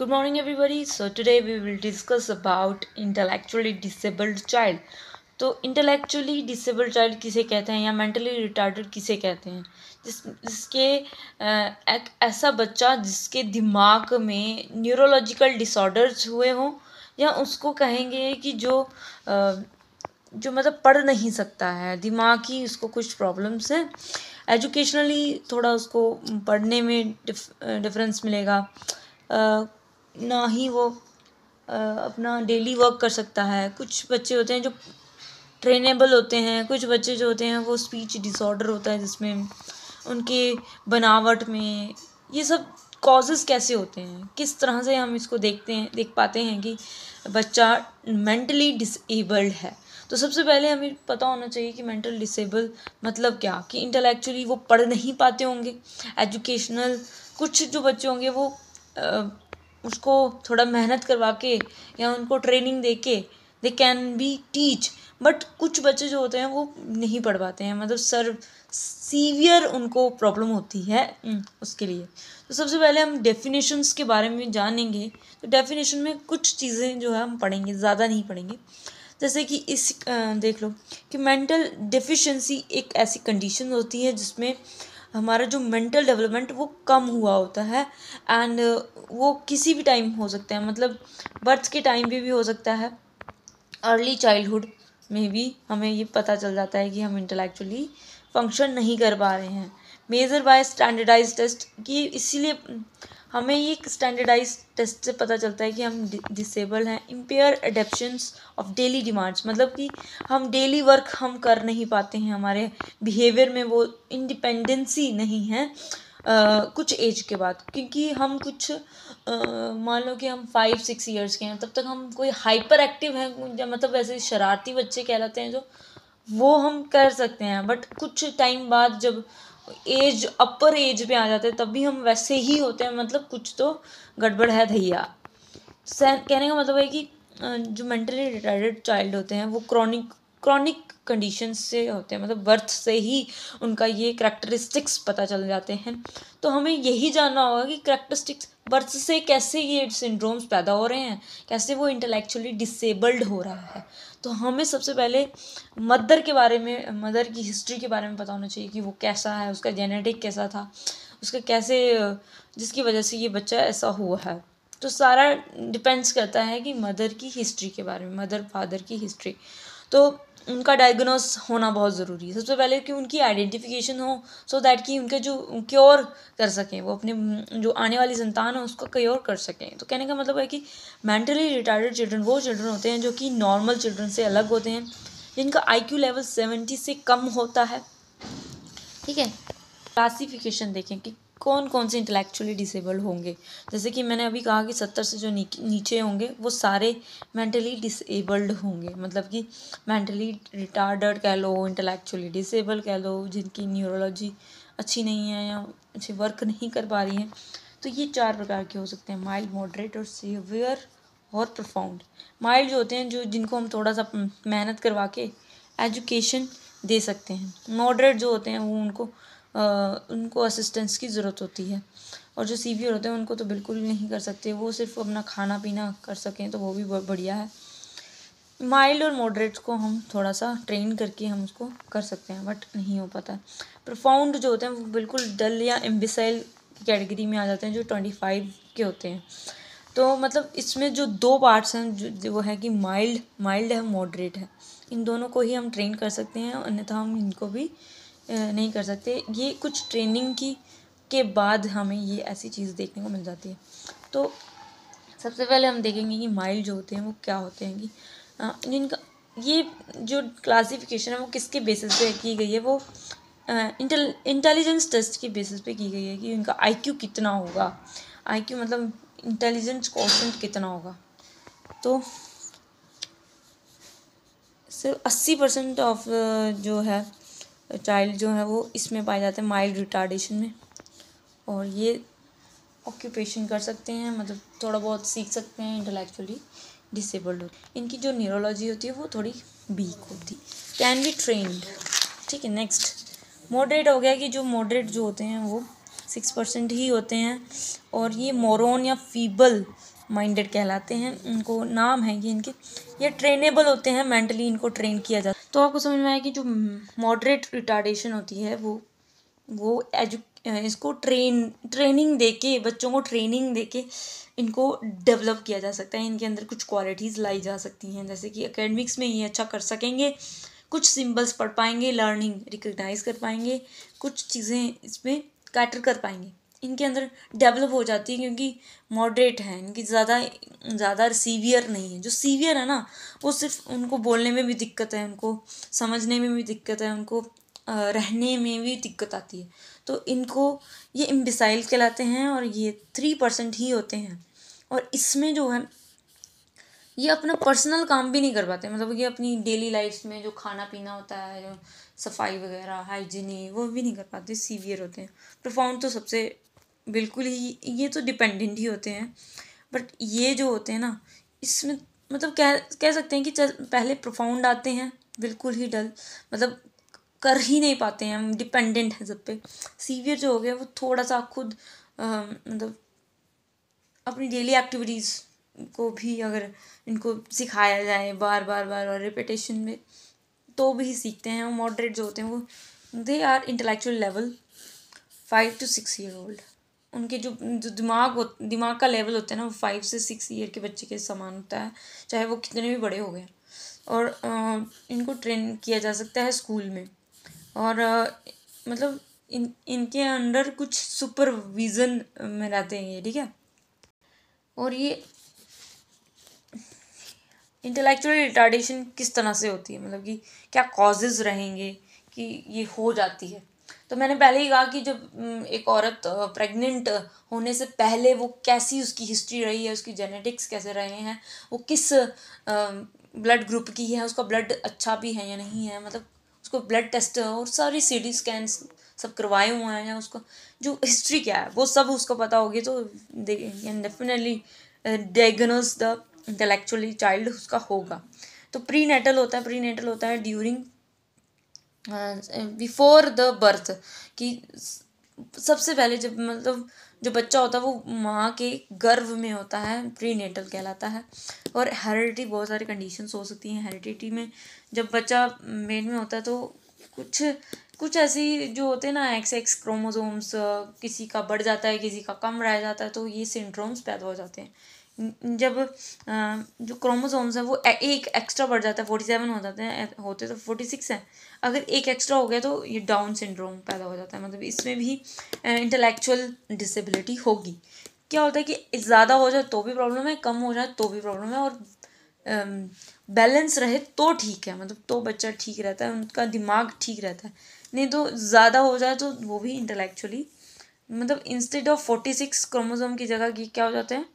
Good morning everybody. So today we will discuss about intellectually disabled child. तो intellectually disabled child किसे कहते हैं या मेंटली रिटार्डेड किसे कहते हैं जिस जिसके एक ऐसा बच्चा जिसके दिमाग में न्यूरोलॉजिकल डिसऑर्डर्स हुए हों या उसको कहेंगे कि जो जो मतलब पढ़ नहीं सकता है दिमाग ही उसको कुछ प्रॉब्लम्स हैं एजुकेशनली थोड़ा उसको पढ़ने में डिफ, डिफरेंस मिलेगा ना ही वो अपना डेली वर्क कर सकता है कुछ बच्चे होते हैं जो ट्रेनेबल होते हैं कुछ बच्चे जो होते हैं वो स्पीच डिसऑर्डर होता है जिसमें उनके बनावट में ये सब कॉजेज़ कैसे होते हैं किस तरह से हम इसको देखते हैं देख पाते हैं कि बच्चा मेंटली डिसेबल्ड है तो सबसे पहले हमें पता होना चाहिए कि मेंटल डिसेबल मतलब क्या कि इंटेलेक्चुअली वो पढ़ नहीं पाते होंगे एजुकेशनल कुछ जो बच्चे होंगे वो उसको थोड़ा मेहनत करवा के या उनको ट्रेनिंग दे के they can be teach but कुछ बच्चे जो होते हैं वो नहीं पढ़ पाते हैं मतलब सर सीवियर उनको प्रॉब्लम होती है उसके लिए तो सबसे पहले हम डेफिनेशंस के बारे में जानेंगे तो डेफिनेशन में कुछ चीज़ें जो है हम पढ़ेंगे ज़्यादा नहीं पढ़ेंगे जैसे कि इस देख लो कि मेंटल डिफिशेंसी एक ऐसी कंडीशन होती है जिसमें हमारा जो मेंटल डेवलपमेंट वो कम हुआ होता है एंड uh, वो किसी भी टाइम हो सकता है मतलब बर्थ के टाइम भी, भी हो सकता है अर्ली चाइल्डहुड में भी हमें ये पता चल जाता है कि हम इंटेलेक्चुअली फंक्शन नहीं कर पा रहे हैं मेज़र बाय स्टैंडर्डाइज टेस्ट कि इसीलिए हमें ये स्टैंडर्डाइज टेस्ट से पता चलता है कि हम डिसेबल हैं impair adaptations of daily demands मतलब कि हम डेली वर्क हम कर नहीं पाते हैं हमारे बिहेवियर में वो इंडिपेंडेंसी नहीं है आ, कुछ एज के बाद क्योंकि हम कुछ मान लो कि हम फाइव सिक्स इयर्स के हैं तब तक हम कोई हाइपर एक्टिव हैं मतलब वैसे शरारती बच्चे कहलाते हैं जो वो हम कर सकते हैं बट कुछ टाइम बाद जब एज अपर एज पे आ जाते हैं तब भी हम वैसे ही होते हैं मतलब कुछ तो गड़बड़ है भैया कहने का मतलब है कि जो मेंटली रिटायर्ड चाइल्ड होते हैं वो क्रॉनिक क्रॉनिक कंडीशन से होते हैं मतलब बर्थ से ही उनका ये करेक्टरिस्टिक्स पता चल जाते हैं तो हमें यही जानना होगा कि करेक्टरिस्टिक्स बर्थ से कैसे ये सिंड्रोम्स पैदा हो रहे हैं कैसे वो इंटेलेक्चुअली डिसेबल्ड हो रहा है तो हमें सबसे पहले मदर के बारे में मदर की हिस्ट्री के बारे में पता होना चाहिए कि वो कैसा है उसका जेनेटिक कैसा था उसका कैसे जिसकी वजह से ये बच्चा ऐसा हुआ है तो सारा डिपेंड्स करता है कि मदर की हिस्ट्री के बारे में मदर फादर की हिस्ट्री तो उनका डायग्नोस होना बहुत ज़रूरी है सबसे पहले कि उनकी आइडेंटिफिकेशन हो सो so दैट कि उनके जो क्योर कर सकें वो अपने जो आने वाली संतान है उसको क्योर कर सकें तो कहने का मतलब है कि मेंटली रिटायर्ड चिल्ड्रन वो चिल्ड्रन होते हैं जो कि नॉर्मल चिल्ड्रन से अलग होते हैं जिनका आईक्यू लेवल सेवेंटी से कम होता है ठीक है क्लासीफिकेशन देखें कि कौन कौन से इंटेलेक्चुअली डिसेबल होंगे जैसे कि मैंने अभी कहा कि सत्तर से जो नीचे होंगे वो सारे मेंटली डिसेबल्ड होंगे मतलब कि मेंटली रिटार्डर्ड कह लो इंटेलेक्चुअली डिसेबल कह लो जिनकी न्यूरोलॉजी अच्छी नहीं है या अच्छे वर्क नहीं कर पा रही है तो ये चार प्रकार के हो सकते हैं माइल्ड मॉडरेट और सीवियर और प्रफाउंड माइल्ड जो होते हैं जो जिनको हम थोड़ा सा मेहनत करवा के एजुकेशन दे सकते हैं मॉडरेट जो होते हैं वो उनको उनको असिस्टेंस की ज़रूरत होती है और जो सीवियर होते हैं उनको तो बिल्कुल नहीं कर सकते वो सिर्फ अपना खाना पीना कर सकें तो वो भी बहुत बढ़िया है माइल्ड और मॉडरेट को हम थोड़ा सा ट्रेन करके हम उसको कर सकते हैं बट नहीं हो पाता है प्रोफाउंड जो होते हैं वो बिल्कुल डल या एम्बिसाइल कैटेगरी में आ जाते हैं जो ट्वेंटी फाइव के होते हैं तो मतलब इसमें जो दो पार्ट्स हैं जो वो है कि माइल्ड माइल्ड है मॉडरेट है इन दोनों को ही हम ट्रेन कर सकते हैं अन्यथा हम इनको भी नहीं कर सकते ये कुछ ट्रेनिंग की के बाद हमें ये ऐसी चीज़ देखने को मिल जाती है तो सबसे पहले हम देखेंगे कि माइल जो होते हैं वो क्या होते हैं कि जिनका ये जो क्लासिफिकेशन है वो किसके बेसिस पे की गई है वो इंटेल इंटेलिजेंस टेस्ट के बेसिस पे की गई है कि उनका आईक्यू कितना होगा आईक्यू मतलब इंटेलिजेंस कॉशेंट कितना होगा तो सिर्फ अस्सी परसेंट ऑफ जो है चाइल्ड जो है वो इसमें पाए जाते हैं माइल्ड रिटार्डेशन में और ये ऑक्यूपेशन कर सकते हैं मतलब थोड़ा बहुत सीख सकते हैं इंटेलेक्चुअली डिसेबल्ड होती इनकी जो न्यूरोलॉजी होती है वो थोड़ी वीक होती कैन बी ट्रेंड ठीक है नेक्स्ट मॉडरेट हो गया कि जो मॉडरेट जो होते हैं वो सिक्स परसेंट ही होते हैं और ये मोरोन या फीबल माइंडेड कहलाते हैं इनको नाम है ये इनके ये ट्रेनेबल होते हैं मेंटली इनको ट्रेन किया जाता तो आपको समझ में आया कि जो मॉडरेट रिटार्डेशन होती है वो वो एजु इसको ट्रेन ट्रेनिंग दे के बच्चों को ट्रेनिंग दे के इनको डेवलप किया जा सकता है इनके अंदर कुछ क्वालिटीज़ लाई जा सकती हैं जैसे कि एकेडमिक्स में ये अच्छा कर सकेंगे कुछ सिंबल्स पढ़ पाएंगे लर्निंग रिकग्नाइज कर पाएंगे कुछ चीज़ें इसमें कैटर कर पाएंगे इनके अंदर डेवलप हो जाती है क्योंकि मॉडरेट है इनकी ज़्यादा ज़्यादा सीवियर नहीं है जो सीवियर है ना वो सिर्फ उनको बोलने में भी दिक्कत है उनको समझने में भी दिक्कत है उनको रहने में भी दिक्कत आती है तो इनको ये इम्बिसाइल कहलाते हैं और ये थ्री परसेंट ही होते हैं और इसमें जो है ये अपना पर्सनल काम भी नहीं कर पाते मतलब ये अपनी डेली लाइफ में जो खाना पीना होता है जो सफाई वगैरह हाइजीन वो भी नहीं कर पाते सीवियर होते हैं प्रोफाउंड तो सबसे बिल्कुल ही ये तो डिपेंडेंट ही होते हैं बट ये जो होते हैं ना इसमें मतलब कह कह सकते हैं कि चल पहले प्रोफाउंड आते हैं बिल्कुल ही डल मतलब कर ही नहीं पाते हैं हम डिपेंडेंट हैं सब पे सीवियर जो हो गया वो थोड़ा सा खुद आ, मतलब अपनी डेली एक्टिविटीज़ को भी अगर इनको सिखाया जाए बार बार बार बार रिपीटेशन में तो भी सीखते हैं और मॉडरेट जो होते हैं वो they are intellectual level five to six year old उनके जो जो दिमाग हो दिमाग का लेवल होता है ना वो फाइव से सिक्स ईयर के बच्चे के समान होता है चाहे वो कितने भी बड़े हो गए और इनको ट्रेन किया जा सकता है स्कूल में और मतलब इन इनके अंडर कुछ सुपरविज़न में रहते हैं ये ठीक है और ये इंटेलेक्चुअल रिटार्डेशन किस तरह से होती है मतलब कि क्या कॉजेज रहेंगे कि ये हो जाती है तो मैंने पहले ही कहा कि जब एक औरत प्रेग्नेंट होने से पहले वो कैसी उसकी हिस्ट्री रही है उसकी जेनेटिक्स कैसे रहे हैं वो किस ब्लड ग्रुप की है उसका ब्लड अच्छा भी है या नहीं है मतलब उसको ब्लड टेस्ट और सारी सी डी स्कैन सब करवाए हुए हैं या उसको जो हिस्ट्री क्या है वो सब उसको पता होगी तो definitely diagnose the intellectually child उसका होगा तो प्री नेटल होता है प्री नेटल होता है ड्यूरिंग बिफोर द बर्थ कि सबसे पहले जब मतलब जो बच्चा होता है वो माँ के गर्भ में होता है प्री कहलाता है और हेरिडिटी बहुत सारी कंडीशंस हो सकती हैं हेरिडिटी में जब बच्चा मेन में होता है तो कुछ कुछ ऐसी जो होते हैं ना एक्स एक्स क्रोमोजोम्स किसी का बढ़ जाता है किसी का कम रह जाता है तो ये सिंड्रोम्स पैदा हो जाते हैं जब जो क्रोमोसोम्स हैं वो एक एक्स्ट्रा बढ़ जाता है फोर्टी सेवन हो जाते हैं होते तो फोर्टी सिक्स हैं अगर एक एक्स्ट्रा हो गया तो ये डाउन सिंड्रोम पैदा हो जाता है मतलब इसमें भी इंटेलेक्चुअल डिसेबिलिटी होगी क्या होता है कि ज़्यादा हो जाए तो भी प्रॉब्लम है कम हो जाए तो भी प्रॉब्लम है और बैलेंस रहे तो ठीक है मतलब तो बच्चा ठीक रहता है उनका दिमाग ठीक रहता है नहीं तो ज़्यादा हो जाए तो वो भी इंटेलेक्चुअली मतलब instead of forty six chromosome की जगह की क्या हो जाते हैं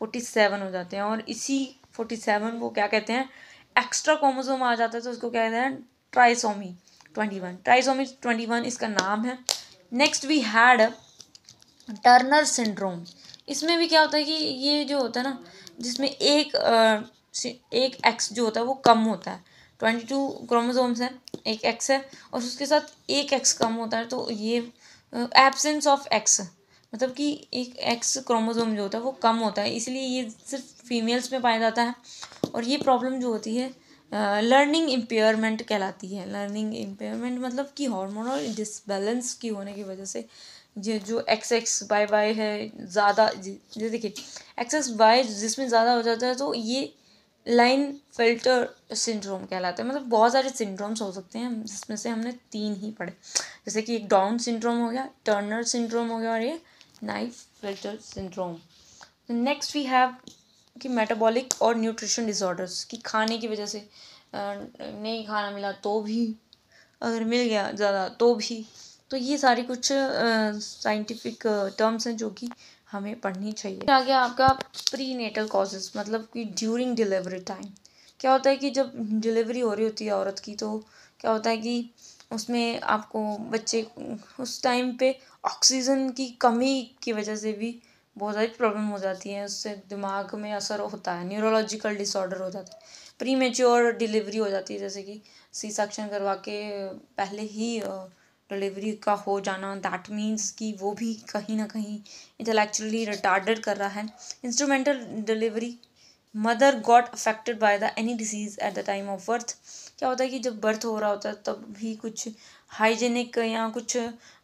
फोर्टी सेवन हो जाते हैं और इसी फोर्टी सेवन को क्या कहते हैं एक्स्ट्रा क्रोमोसोम आ जाता है तो उसको क्या कहते हैं trisomy twenty one trisomy twenty one इसका नाम है next we had Turner syndrome इसमें भी क्या होता है कि ये जो होता है ना जिसमें एक एक एक्स जो होता है वो कम होता है ट्वेंटी टू क्रोमोजोम्स हैं एक एक्स है और उसके साथ एक एक्स कम होता है तो ये एब्सेंस ऑफ एक्स मतलब कि एक एक्स क्रोमोज़ोम जो होता है वो कम होता है इसलिए ये सिर्फ फीमेल्स में पाया जाता है और ये प्रॉब्लम जो होती है लर्निंग इम्पेयरमेंट कहलाती है लर्निंग इम्पेयरमेंट मतलब कि हार्मोनल डिसबैलेंस की होने की वजह से ये जो एक्स एक्स बाय बाय है ज़्यादा जो देखिए एक्स एक्स बाय जिसमें ज़्यादा हो जाता है तो ये लाइन फिल्टर सिंड्रोम कहलाता है मतलब बहुत सारे सिंड्रोम्स हो सकते हैं जिसमें से हमने तीन ही पढ़े जैसे कि एक डाउन सिंड्रोम हो गया टर्नर सिंड्रोम हो गया और ये Klinefelter syndrome next we have कि मेटाबॉलिक और न्यूट्रिशन डिसऑर्डर्स कि खाने की वजह से नहीं खाना मिला तो भी अगर मिल गया ज़्यादा तो भी तो ये सारी कुछ साइंटिफिक टर्म्स हैं जो कि हमें पढ़नी चाहिए आ गया आपका प्री नेटल कॉजेस मतलब कि ड्यूरिंग डिलीवरी टाइम क्या होता है कि जब डिलीवरी हो रही होती है औरत की तो क्या होता है कि उसमें आपको बच्चे उस टाइम पे ऑक्सीजन की कमी की वजह से भी बहुत सारी प्रॉब्लम हो जाती है उससे दिमाग में असर होता है न्यूरोलॉजिकल डिसऑर्डर हो जाता है प्री मेच्योर डिलीवरी हो जाती है जैसे कि सी सेक्शन करवा के पहले ही डिलीवरी का हो जाना दैट मीन्स कि वो भी कहीं ना कहीं इंटेलेक्चुअली रिटार्डेड कर रहा है instrumental delivery mother got affected by the any disease at the time of birth क्या होता है कि जब बर्थ हो रहा होता है तब भी कुछ हाइजेनिक या कुछ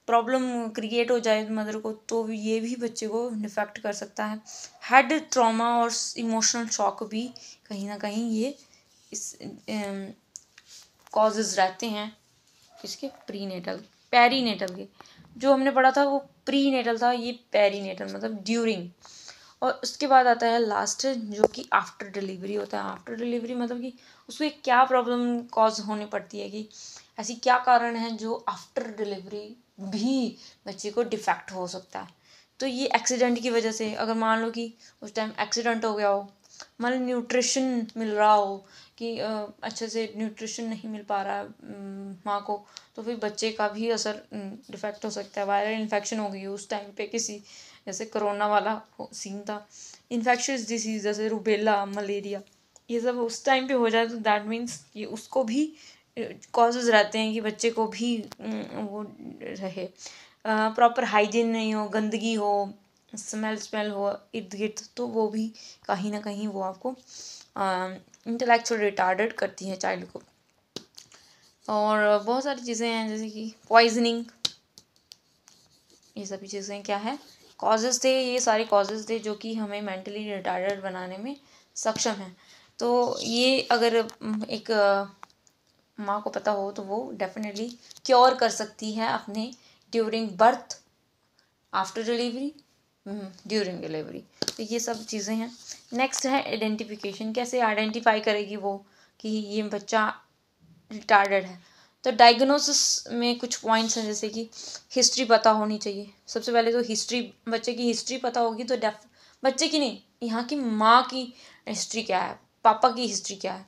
प्रॉब्लम क्रिएट हो जाए मदर को तो ये भी बच्चे को डिफेक्ट कर सकता है हेड ट्रॉमा और इमोशनल शॉक भी कहीं ना कहीं ये इस कॉजेज रहते हैं इसके प्री नेटल पैरी नेटल के जो हमने पढ़ा था वो प्री नेटल था ये पैरी नेटल मतलब ड्यूरिंग और उसके बाद आता है लास्ट जो कि आफ्टर डिलीवरी होता है आफ्टर डिलीवरी मतलब कि उसको क्या प्रॉब्लम कॉज होनी पड़ती है कि ऐसी क्या कारण है जो आफ्टर डिलीवरी भी बच्चे को डिफेक्ट हो सकता है तो ये एक्सीडेंट की वजह से अगर मान लो कि उस टाइम एक्सीडेंट हो गया हो मान लो न्यूट्रिशन मिल रहा हो कि अच्छे से न्यूट्रिशन नहीं मिल पा रहा है माँ को तो फिर बच्चे का भी असर डिफेक्ट हो सकता है वायरल इन्फेक्शन हो गई हो उस टाइम पे किसी जैसे कोरोना वाला सीन था इन्फेक्शस डिसीज जैसे रूबेला मलेरिया ये सब उस टाइम पे हो जाए तो दैट मीन्स ये उसको भी कॉजेज़ रहते हैं कि बच्चे को भी वो रहे प्रॉपर हाइजीन नहीं हो गंदगी हो स्मेल स्मेल हो इर्द गिर्द तो वो भी कहीं ना कहीं वो आपको इंटेलेक्चुअल रिटार्डेड करती है चाइल्ड को और बहुत सारी चीज़ें हैं जैसे कि पॉइजनिंग ये सभी चीज़ें क्या है कॉजेज़ थे ये सारे कॉजेज़ थे जो कि हमें मेंटली रिटार्डेड बनाने में सक्षम हैं तो ये अगर एक माँ को पता हो तो वो डेफिनेटली क्योर कर सकती है अपने during birth after delivery during delivery तो ये सब चीज़ें हैं नेक्स्ट है आइडेंटिफिकेशन कैसे आइडेंटिफाई करेगी वो कि ये बच्चा रिटार्डेड है तो डायग्नोसिस में कुछ पॉइंट्स हैं जैसे कि हिस्ट्री पता होनी चाहिए सबसे पहले तो हिस्ट्री बच्चे की हिस्ट्री पता होगी तो डेफ बच्चे की नहीं यहाँ की माँ की हिस्ट्री क्या है पापा की हिस्ट्री क्या है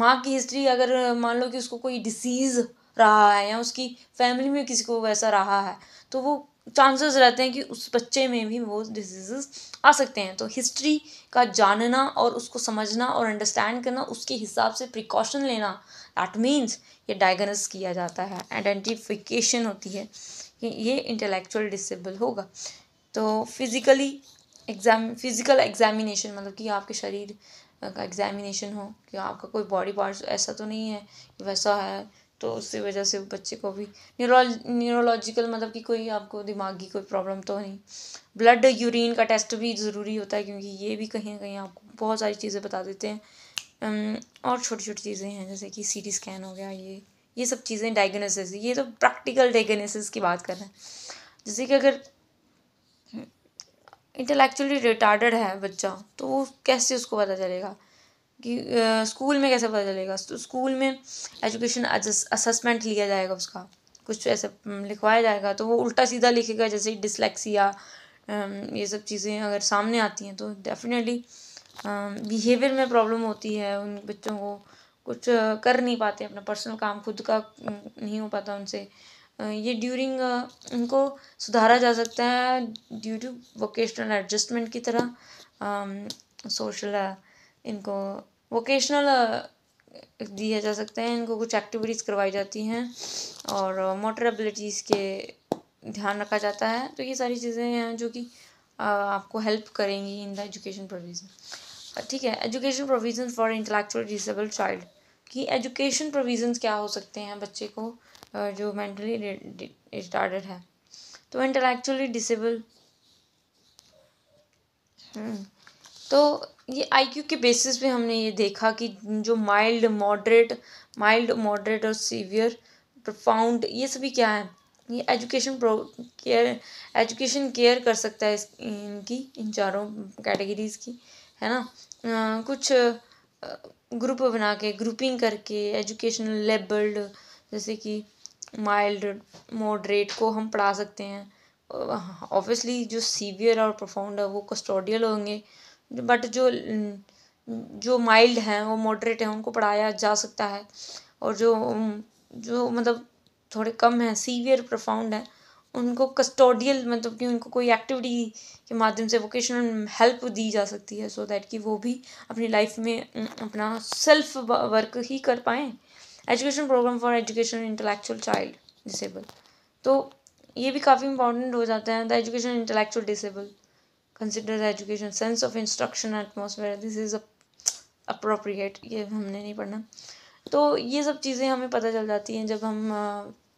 माँ की हिस्ट्री अगर मान लो कि उसको कोई डिसीज़ रहा है या उसकी फैमिली में किसी को वैसा रहा है तो वो चांसेस रहते हैं कि उस बच्चे में भी वो डिजीज़ आ सकते हैं तो हिस्ट्री का जानना और उसको समझना और अंडरस्टैंड करना उसके हिसाब से प्रिकॉशन लेना दैट मीन्स ये डायग्नोस किया जाता है आइडेंटिफिकेशन होती है कि ये इंटेलेक्चुअल डिसेबल होगा तो फिज़िकली एग्जाम फिज़िकल एग्जामिनेशन मतलब कि आपके शरीर का एग्ज़ामिनेशन हो कि आपका कोई बॉडी पार्ट्स ऐसा तो नहीं है वैसा है तो उसकी वजह से बच्चे को भी न्यूरोलॉजिकल मतलब कि कोई आपको दिमागी कोई प्रॉब्लम तो नहीं ब्लड यूरिन का टेस्ट भी ज़रूरी होता है क्योंकि ये भी कहीं ना कहीं आपको बहुत सारी चीज़ें बता देते हैं और छोटी छोटी चीज़ें हैं जैसे कि सी टी स्कैन हो गया ये ये सब चीज़ें डायग्नोसिस ये तो प्रैक्टिकल डायग्नोसिस की बात कर रहे हैं जैसे कि अगर इंटेलेक्चुअली रिटार्डेड है बच्चा तो वो कैसे उसको पता चलेगा कि स्कूल में कैसे पता चलेगा तो स्कूल में एजुकेशन असेसमेंट लिया जाएगा उसका कुछ ऐसे लिखवाया जाएगा तो वो उल्टा सीधा लिखेगा जैसे डिसलेक्सिया ये सब चीज़ें अगर सामने आती हैं तो डेफिनेटली बिहेवियर में प्रॉब्लम होती है उन बच्चों को कुछ कर नहीं पाते अपना पर्सनल काम खुद का नहीं हो पाता उनसे ये ड्यूरिंग इनको सुधारा जा सकता है ड्यू टू वोकेशनल एडजस्टमेंट की तरह सोशल इनको वोकेशनल दिया जा सकता है इनको कुछ एक्टिविटीज़ करवाई जाती हैं और मोटर एबिलिटीज़ के ध्यान रखा जाता है तो ये सारी चीज़ें हैं जो कि आपको हेल्प करेंगी इन द एजुकेशन प्रोविज़न ठीक है education provision for intellectual disable child कि एजुकेशन प्रोविज़न्स क्या हो सकते हैं बच्चे को जो मेंटली स्टार्टेड है तो इंटेलेक्चुअली हम्म। डिसेबल तो ये आईक्यू के बेसिस पे हमने ये देखा कि जो माइल्ड मॉडरेट माइल्ड मॉडरेट और सीवियर प्रोफाउंड ये सभी क्या है ये education pro care education care कर सकता है इस इनकी इन चारों कैटेगरीज की है ना आ, कुछ ग्रुप बना के ग्रुपिंग करके एजुकेशनल लेबल्ड जैसे कि माइल्ड मॉडरेट को हम पढ़ा सकते हैं ऑब्वियसली जो सीवियर और प्रोफाउंड है वो कस्टोडियल होंगे बट जो जो माइल्ड हैं वो मॉडरेट हैं उनको पढ़ाया जा सकता है और जो जो मतलब थोड़े कम हैं सीवियर प्रोफाउंड हैं उनको कस्टोडियल मतलब कि उनको कोई एक्टिविटी के माध्यम से वोकेशनल हेल्प दी जा सकती है सो so दैट कि वो भी अपनी लाइफ में अपना सेल्फ वर्क ही कर पाएँ education program for education intellectual child disable तो ये भी काफ़ी इंपॉर्टेंट हो जाता है the education intellectual disable consider the education sense of instruction atmosphere this is appropriate ये हमने नहीं पढ़ना तो ये सब चीज़ें हमें पता चल जाती हैं जब हम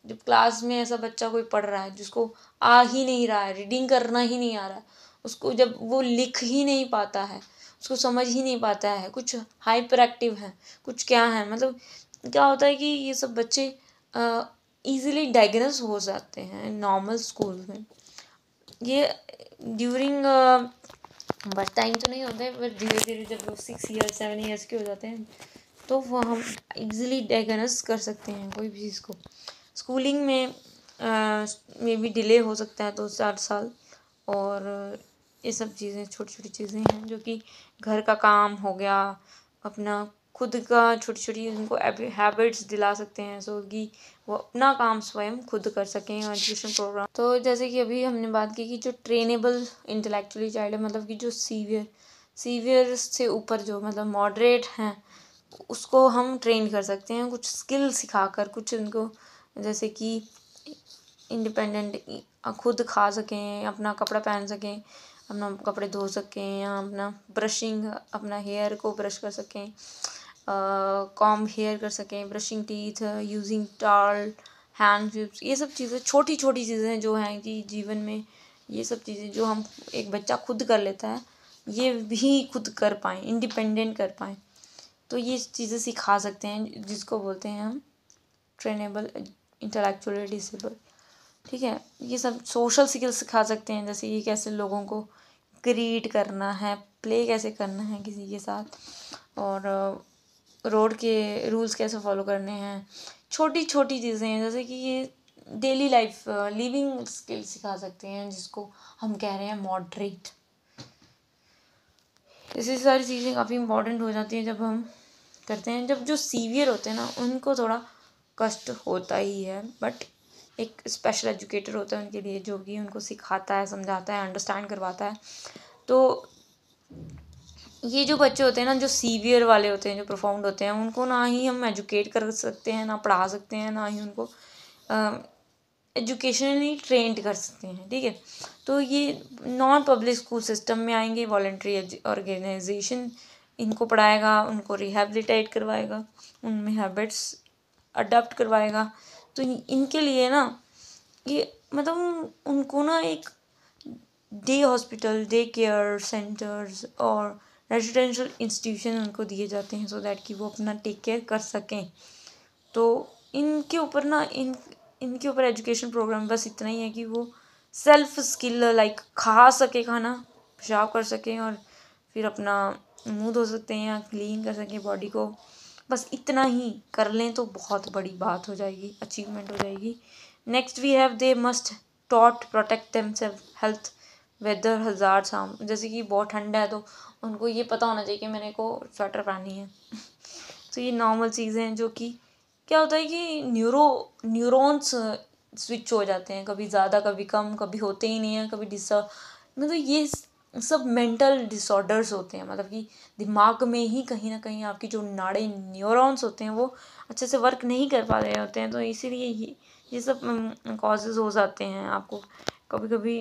जब क्लास में ऐसा बच्चा कोई पढ़ रहा है जिसको आ ही नहीं रहा है रीडिंग करना ही नहीं आ रहा उसको जब वो लिख ही नहीं पाता है उसको समझ ही नहीं पाता है कुछ हाइपर एक्टिव है कुछ क्या है मतलब क्या होता है कि ये सब बच्चे ईज़िली डायग्नोस हो जाते हैं नॉर्मल स्कूल में ये ड्यूरिंग बस टाइम तो नहीं होता है पर धीरे धीरे जब लोग सिक्स ईयर सेवन ईयर्स के हो जाते हैं तो वह हम ईज़िली डायग्नोस कर सकते हैं कोई भी चीज़ को स्कूलिंग में मे भी डिले हो सकता है दो तो चार साल और ये सब चीज़ें छोटी छोटी चीज़ें हैं जो कि घर का काम हो गया अपना खुद का छोटी छोटी उनको हैबिट्स दिला सकते हैं सो कि वो अपना काम स्वयं खुद कर सकें एजुकेशन प्रोग्राम तो जैसे कि अभी हमने बात की कि जो ट्रेनेबल इंटेलेक्चुअली चाइल्ड है मतलब कि जो सीवियर सीवियर से ऊपर जो मतलब मॉडरेट हैं उसको हम ट्रेन कर सकते हैं कुछ स्किल सिखा कर कुछ उनको जैसे कि इंडिपेंडेंट खुद खा सकें अपना कपड़ा पहन सकें अपना कपड़े धो सकें या अपना ब्रशिंग अपना हेयर को ब्रश कर सकें कॉम हेयर कर सकें brushing teeth using towel hand tubes ये सब चीज़ें छोटी छोटी चीज़ें जो हैं कि जीवन में ये सब चीज़ें जो हम एक बच्चा खुद कर लेता है ये भी खुद कर पाएँ इंडिपेंडेंट कर पाएँ तो ये चीज़ें सिखा सकते हैं जिसको बोलते हैं हम ट्रेनेबल इंटेलेक्चुअल डिसेबल ठीक है ये सब सोशल स्किल्स सिखा सकते हैं जैसे ये कैसे लोगों को क्रिएट करना है प्ले कैसे करना है किसी के साथ और रोड के रूल्स कैसे फॉलो करने हैं छोटी छोटी चीज़ें हैं जैसे कि ये डेली लाइफ लिविंग स्किल सिखा सकते हैं जिसको हम कह रहे हैं मॉडरेट ऐसी सारी चीज़ें काफ़ी इंपॉर्टेंट हो जाती हैं जब हम करते हैं जब जो सीवियर होते हैं ना उनको थोड़ा कष्ट होता ही है बट एक स्पेशल एजुकेटर होता है उनके लिए जो कि उनको सिखाता है समझाता है अंडरस्टैंड करवाता है तो ये जो बच्चे होते हैं ना जो सीवियर वाले होते हैं जो प्रोफाउंड होते हैं उनको ना ही हम एजुकेट कर सकते हैं ना पढ़ा सकते हैं ना ही उनको एजुकेशनली ट्रेंड कर सकते हैं ठीक है तो ये नॉन पब्लिक स्कूल सिस्टम में आएंगे वॉल्ट्री ऑर्गेनाइजेशन इनको पढ़ाएगा उनको रिहेबिलिटेट करवाएगा उनमें हैबिट्स अडप्ट करवाएगा तो इनके लिए ना ये मतलब उनको ना एक day hospital day care centres और रेजिडेंशल इंस्टीट्यूशन उनको दिए जाते हैं सो so दैट कि वो अपना टेक केयर कर सकें तो इनके ऊपर ना इन इनके ऊपर एजुकेशन प्रोग्राम बस इतना ही है कि वो सेल्फ स्किल लाइक खा सके खाना पेशाब कर सकें और फिर अपना मुंह धो सकते हैं या क्लीन कर सकें बॉडी को बस इतना ही कर लें तो बहुत बड़ी बात हो जाएगी अचीवमेंट हो जाएगी next we have they must taught protect them self health whether हजार शाम जैसे कि बहुत ठंडा है तो उनको ये पता होना चाहिए कि मैंने को स्वेटर पहनी है तो ये नॉर्मल चीज़ें हैं जो कि क्या होता है कि न्यूरो न्यूरोन्स स्विच हो जाते हैं कभी ज़्यादा कभी कम कभी होते ही नहीं है कभी डिस मतलब ये सब मेंटल डिसऑर्डर्स होते हैं मतलब कि दिमाग में ही कहीं ना कहीं आपकी जो नाड़े न्यूरॉन्स होते हैं वो अच्छे से वर्क नहीं कर पा रहे होते हैं तो इसीलिए ये ये सब कॉजेज़ हो जाते हैं आपको कभी कभी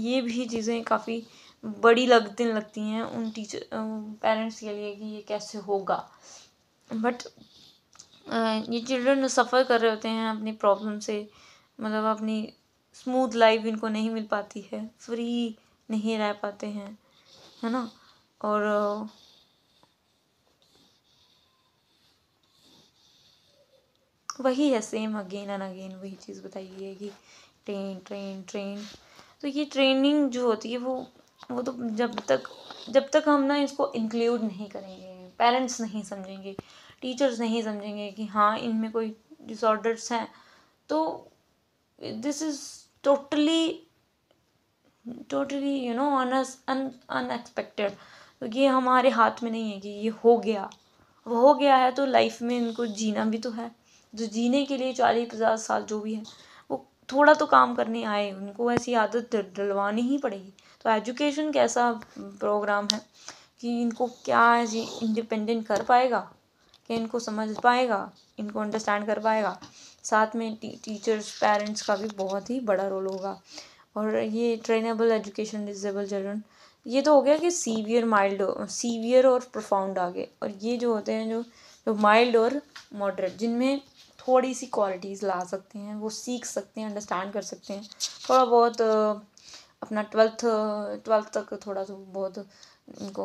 ये भी चीज़ें काफ़ी बड़ी लगती लगती हैं उन टीचर पेरेंट्स के लिए कि ये कैसे होगा बट ये चिल्ड्रन सफ़र कर रहे होते हैं अपनी प्रॉब्लम से मतलब अपनी स्मूथ लाइफ इनको नहीं मिल पाती है फ्री नहीं रह पाते हैं है ना और वही है सेम अगेन एंड अगेन वही चीज़ बताई है कि ट्रेन ट्रेन ट्रेन तो ये ट्रेनिंग जो होती है वो वो तो जब तक जब तक हम ना इसको इंक्लूड नहीं करेंगे पेरेंट्स नहीं समझेंगे टीचर्स नहीं समझेंगे कि हाँ इनमें कोई डिसऑर्डर्स हैं तो this is totally totally you know unexpected क्योंकि ये हमारे हाथ में नहीं है कि ये हो गया वो हो गया है तो लाइफ में इनको जीना भी तो है जो जीने के लिए चालीस पचास साल जो भी है वो थोड़ा तो काम करने आए उनको ऐसी आदत डलवानी ही पड़ेगी तो एजुकेशन कैसा प्रोग्राम है कि इनको क्या जी इंडिपेंडेंट कर पाएगा कि इनको समझ पाएगा इनको अंडरस्टैंड कर पाएगा साथ में टी, टीचर्स पेरेंट्स का भी बहुत ही बड़ा रोल होगा और ये ट्रेनेबल एजुकेशन डिजेबल चिल्ड्रन ये तो हो गया कि सीवियर माइल्ड सीवियर और प्रोफाउंड आगे और ये जो होते हैं जो जो माइल्ड और मॉडरेट जिनमें थोड़ी सी क्वालिटीज़ ला सकते हैं वो सीख सकते हैं अंडरस्टैंड कर सकते हैं थोड़ा बहुत अपना ट्वेल्थ ट्वेल्थ तक थोड़ा सा बहुत उनको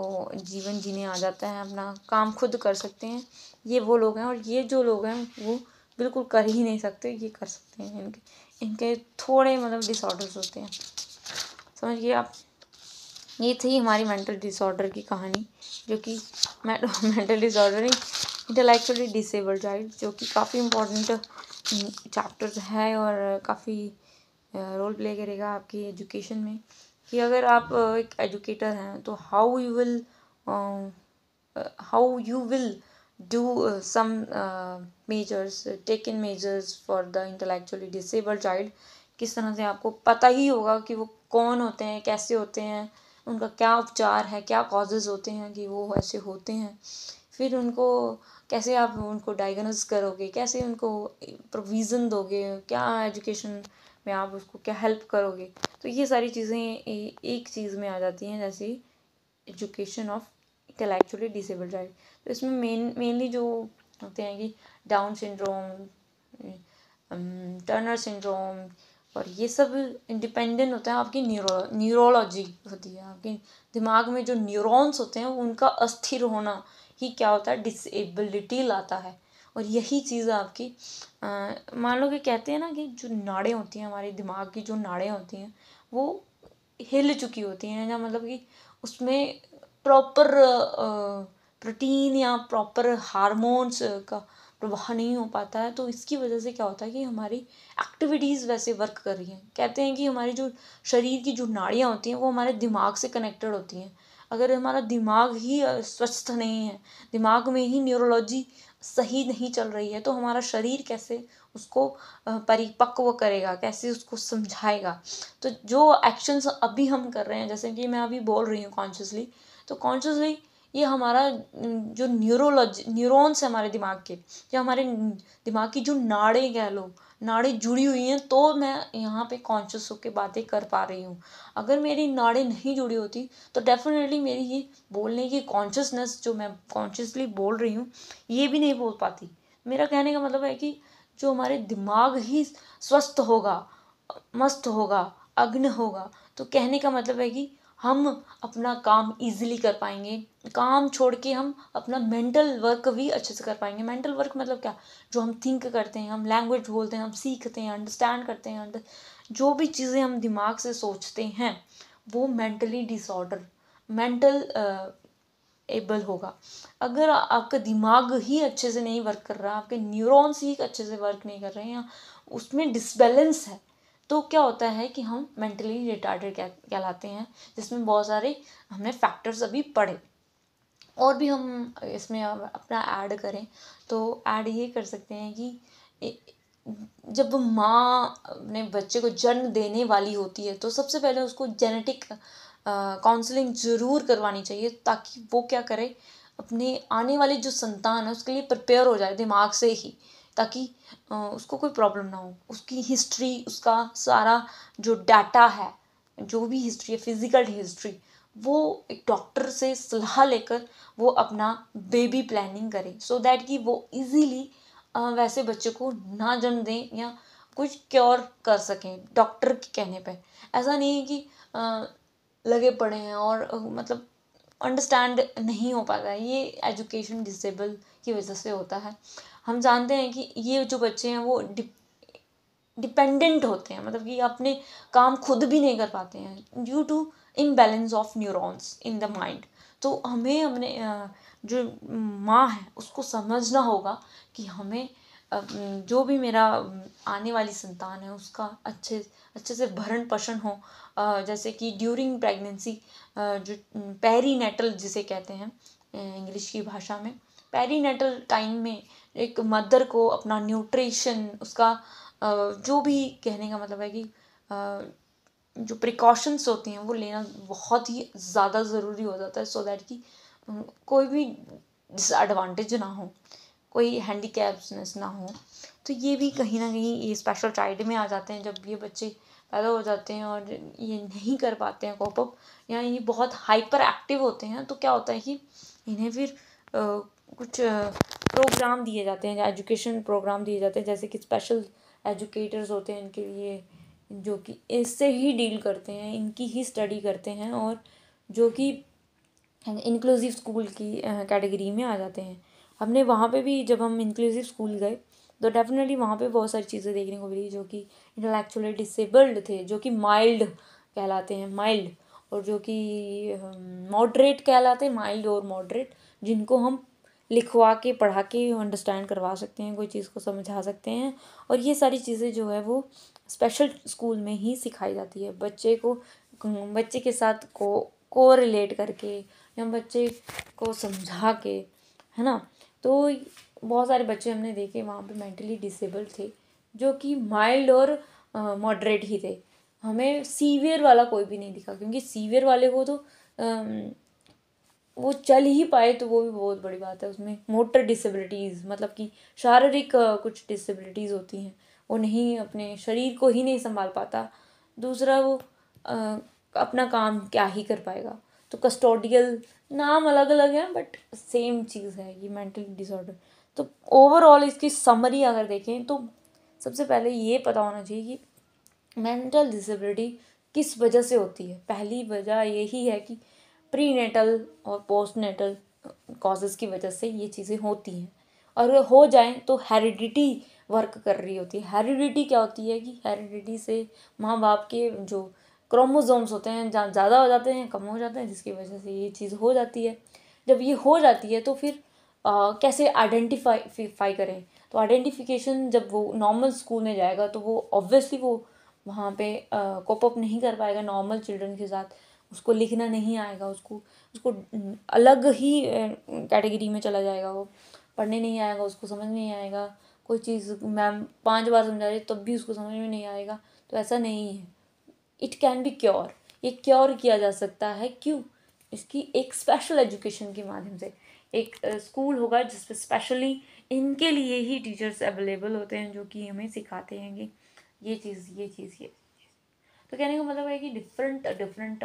जीवन जीने आ जाता है अपना काम खुद कर सकते हैं ये वो लोग हैं और ये जो लोग हैं वो बिल्कुल कर ही नहीं सकते ये कर सकते हैं इनके इनके थोड़े मतलब डिसऑर्डर्स होते हैं समझिए आप ये थी हमारी मेंटल डिसऑर्डर की कहानी जो कि मेंटल डिसऑर्डर तो नहीं इंटेलेक्चुअली डिसेबल चाइल्ड जो कि काफ़ी इम्पोर्टेंट चैप्टर है और काफ़ी रोल प्ले करेगा आपकी एजुकेशन में कि अगर आप एक एजुकेटर हैं तो how you will how you will do some measures take in measures for the intellectually disabled child किस तरह से आपको पता ही होगा कि वो कौन होते हैं कैसे होते हैं उनका क्या उपचार है क्या कॉजेज़ होते हैं कि वो ऐसे होते हैं फिर उनको कैसे आप उनको डायग्नोज करोगे कैसे उनको प्रोविज़न दोगे क्या एजुकेशन में आप उसको क्या हेल्प करोगे तो ये सारी चीज़ें एक चीज़ में आ जाती हैं जैसे education of intellectually disabled child तो इसमें मेन मेनली जो होते हैं कि डाउन सिंड्रोम टर्नर सिंड्रोम और ये सब इंडिपेंडेंट होता है आपकी न्यूरो न्यूरोलॉजी होती है आपके दिमाग में जो न्यूरॉन्स होते हैं उनका अस्थिर होना ही क्या होता है डिसेबिलिटी लाता है और यही चीज़ आपकी मान लो कि कहते हैं ना कि जो नाड़ें होती हैं हमारे दिमाग की जो नाड़े होती हैं वो हिल चुकी होती हैं या मतलब कि उसमें प्रॉपर प्रोटीन या प्रॉपर हारमोन्स का प्रवाह नहीं हो पाता है तो इसकी वजह से क्या होता है कि हमारी एक्टिविटीज़ वैसे वर्क कर रही हैं कहते हैं कि हमारी जो शरीर की जो नाड़ियाँ होती हैं वो हमारे दिमाग से कनेक्टेड होती हैं अगर हमारा दिमाग ही स्वस्थ नहीं है दिमाग में ही न्यूरोलॉजी सही नहीं चल रही है तो हमारा शरीर कैसे उसको परिपक्व करेगा कैसे उसको समझाएगा तो जो एक्शंस अभी हम कर रहे हैं जैसे कि मैं अभी बोल रही हूँ कॉन्शियसली तो कॉन्शियसली ये हमारा जो न्यूरोलॉज न्यूरोन्स है हमारे दिमाग के या हमारे दिमाग की जो नाड़ें कह लो नाड़ें जुड़ी हुई हैं तो मैं यहाँ पे कॉन्शियस होकर बातें कर पा रही हूँ अगर मेरी नाड़ें नहीं जुड़ी होती तो डेफिनेटली मेरी ये बोलने की कॉन्शियसनेस जो मैं कॉन्शियसली बोल रही हूँ ये भी नहीं बोल पाती मेरा कहने का मतलब है कि जो हमारे दिमाग ही स्वस्थ होगा मस्त होगा अग्न होगा तो कहने का मतलब है कि हम अपना काम ईज़िली कर पाएंगे काम छोड़ के हम अपना मेंटल वर्क भी अच्छे से कर पाएंगे मेंटल वर्क मतलब क्या जो हम थिंक करते हैं हम लैंग्वेज बोलते हैं हम सीखते हैं अंडरस्टैंड करते हैं जो भी चीज़ें हम दिमाग से सोचते हैं वो मेंटली डिसऑर्डर मेंटल एबल होगा अगर आपका दिमाग ही अच्छे से नहीं वर्क कर रहा आपके न्यूरॉन्स ही अच्छे से वर्क नहीं कर रहे हैं उसमें डिसबैलेंस है तो क्या होता है कि हम मेंटली रिटार्डेड कहलाते हैं जिसमें बहुत सारे हमने फैक्टर्स अभी पढ़े और भी हम इसमें अपना ऐड करें तो ऐड ये कर सकते हैं कि जब माँ अपने बच्चे को जन्म देने वाली होती है तो सबसे पहले उसको जेनेटिक काउंसलिंग ज़रूर करवानी चाहिए ताकि वो क्या करे अपने आने वाले जो संतान है उसके लिए प्रिपेयर हो जाए दिमाग से ही ताकि उसको कोई प्रॉब्लम ना हो उसकी हिस्ट्री उसका सारा जो डाटा है जो भी हिस्ट्री है फिज़िकल हिस्ट्री वो एक डॉक्टर से सलाह लेकर वो अपना बेबी प्लानिंग करे सो so दैट कि वो इजीली वैसे बच्चे को ना जन्म दें या कुछ क्योर कर सकें डॉक्टर के कहने पर ऐसा नहीं है कि लगे पड़े हैं और मतलब अंडरस्टैंड नहीं हो पाता है ये एजुकेशन डिसेबल की वजह से होता है हम जानते हैं कि ये जो बच्चे हैं वो डिपेंडेंट होते हैं मतलब कि अपने काम खुद भी नहीं कर पाते हैं due to imbalance of neurons in the mind तो हमें अपने जो माँ है उसको समझना होगा कि हमें जो भी मेरा आने वाली संतान है उसका अच्छे अच्छे से भरण पोषण हो जैसे कि ड्यूरिंग प्रेगनेंसी जो पेरीनेटल जिसे कहते हैं इंग्लिश की भाषा में नेटल टाइम में एक मदर को अपना न्यूट्रिशन उसका जो भी कहने का मतलब है कि जो प्रिकॉशंस होती हैं वो लेना बहुत ही ज़्यादा ज़रूरी हो जाता है सो दैट कि कोई भी डिसएडवांटेज ना हो कोई हैंडीकैप्सनेस ना हो तो ये भी कहीं ना कहीं ये स्पेशल चाइल्ड में आ जाते हैं जब ये बच्चे पैदा हो जाते हैं और ये नहीं कर पाते हैं कॉपअप या ये बहुत हाइपर एक्टिव होते हैं तो क्या होता है कि इन्हें फिर आ, कुछ प्रोग्राम दिए जाते हैं एजुकेशन प्रोग्राम दिए जाते हैं जैसे कि स्पेशल एजुकेटर्स होते हैं इनके लिए जो कि इससे ही डील करते हैं इनकी ही स्टडी करते हैं और जो कि इंक्लूसिव स्कूल की कैटेगरी में आ जाते हैं हमने वहाँ पे भी जब हम इंक्लूसिव स्कूल गए तो डेफिनेटली वहाँ पे बहुत सारी चीज़ें देखने को मिली जो कि इंटेलेक्चुअली डिसेबल्ड थे जो कि माइल्ड कहलाते हैं माइल्ड और जो कि मॉडरेट कहलाते हैं माइल्ड और मॉडरेट जिनको हम लिखवा के पढ़ा के अंडरस्टैंड करवा सकते हैं कोई चीज़ को समझा सकते हैं और ये सारी चीज़ें जो है वो स्पेशल स्कूल में ही सिखाई जाती है बच्चे को बच्चे के साथ को को रिलेट करके या बच्चे को समझा के है ना तो बहुत सारे बच्चे हमने देखे वहाँ पे मेंटली डिसेबल थे जो कि माइल्ड और मॉडरेट ही थे हमें सीवियर वाला कोई भी नहीं दिखा क्योंकि सीवियर वाले को तो वो चल ही पाए तो वो भी बहुत बड़ी बात है उसमें मोटर डिसेबिलिटीज़ मतलब कि शारीरिक कुछ डिसेबिलिटीज़ होती हैं वो नहीं अपने शरीर को ही नहीं संभाल पाता दूसरा वो आ, अपना काम क्या ही कर पाएगा तो कस्टोडियल नाम अलग अलग हैं बट सेम चीज़ है ये मेंटल डिसऑर्डर तो ओवरऑल इसकी समरी अगर देखें तो सबसे पहले ये पता होना चाहिए कि मेंटल डिसेबिलिटी किस वजह से होती है पहली वजह यही है कि प्रीनेटल और पोस्टनेटल कॉजेज़ की वजह से ये चीज़ें होती हैं और अगर हो जाए तो हेरिडिटी वर्क कर रही होती है हेरिडिटी क्या होती है कि हेरिडिटी से माँ बाप के जो क्रोमोजोम्स होते हैं जहाँ ज़्यादा हो जाते हैं कम हो जाते हैं जिसकी वजह से ये चीज़ हो जाती है जब ये हो जाती है तो फिर आ, कैसे आइडेंटिफाई करें तो आइडेंटिफिकेशन जब वो नॉर्मल स्कूल में जाएगा तो वो ऑब्वियसली वो वहाँ पे कोप अप नहीं कर पाएगा नॉर्मल चिल्ड्रन के साथ उसको लिखना नहीं आएगा उसको उसको अलग ही कैटेगरी में चला जाएगा वो पढ़ने नहीं आएगा उसको समझ नहीं आएगा कोई चीज़ मैम पांच बार समझा रही तब भी उसको समझ में नहीं आएगा तो ऐसा नहीं है इट कैन बी क्योर ये क्योर किया जा सकता है क्यों इसकी एक स्पेशल एजुकेशन के माध्यम से एक स्कूल होगा जिसपे स्पेशली इनके लिए ही टीचर्स अवेलेबल होते हैं जो कि हमें सिखाते हैं कि ये चीज़ ये चीज़ ये तो कहने का मतलब है कि डिफरेंट डिफरेंट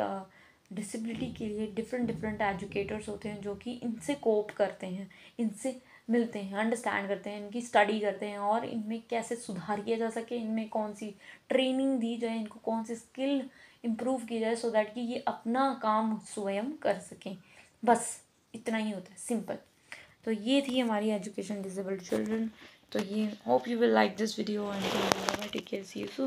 डिसेबिलिटी के लिए डिफरेंट डिफरेंट एजुकेटर्स होते हैं जो कि इनसे कोप करते हैं इनसे मिलते हैं अंडरस्टैंड करते हैं इनकी स्टडी करते हैं और इनमें कैसे सुधार किया जा सके इनमें कौन सी ट्रेनिंग दी जाए इनको कौन सी स्किल इम्प्रूव की जाए सो दैट कि ये अपना काम स्वयं कर सकें बस इतना ही होता है सिंपल तो ये थी हमारी एजुकेशन डिजेबल्ड चिल्ड्रन तो ये hope you will like this video and take care see you